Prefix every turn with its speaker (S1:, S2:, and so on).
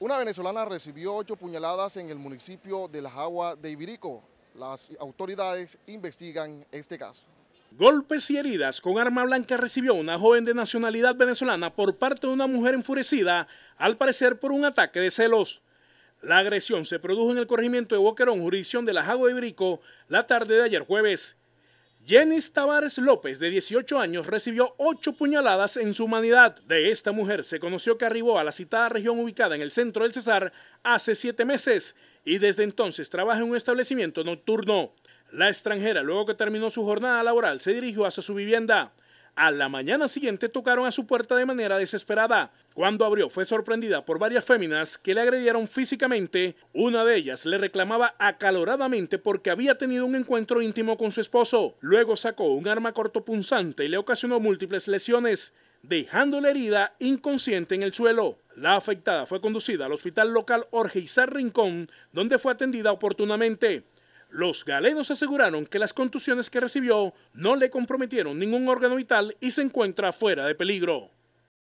S1: Una venezolana recibió ocho puñaladas en el municipio de La Jagua de Ibirico. Las autoridades investigan este caso.
S2: Golpes y heridas con arma blanca recibió una joven de nacionalidad venezolana por parte de una mujer enfurecida, al parecer por un ataque de celos. La agresión se produjo en el corregimiento de Boquerón, jurisdicción de La Jagua de Ibirico, la tarde de ayer jueves. Jenis Tavares López, de 18 años, recibió 8 puñaladas en su humanidad. De esta mujer se conoció que arribó a la citada región ubicada en el centro del Cesar hace siete meses y desde entonces trabaja en un establecimiento nocturno. La extranjera, luego que terminó su jornada laboral, se dirigió hacia su vivienda. A la mañana siguiente tocaron a su puerta de manera desesperada. Cuando abrió fue sorprendida por varias féminas que le agredieron físicamente. Una de ellas le reclamaba acaloradamente porque había tenido un encuentro íntimo con su esposo. Luego sacó un arma cortopunzante y le ocasionó múltiples lesiones, dejándola herida inconsciente en el suelo. La afectada fue conducida al hospital local Orgeizar Rincón, donde fue atendida oportunamente. Los galenos aseguraron que las contusiones que recibió no le comprometieron ningún órgano vital y se encuentra fuera de peligro.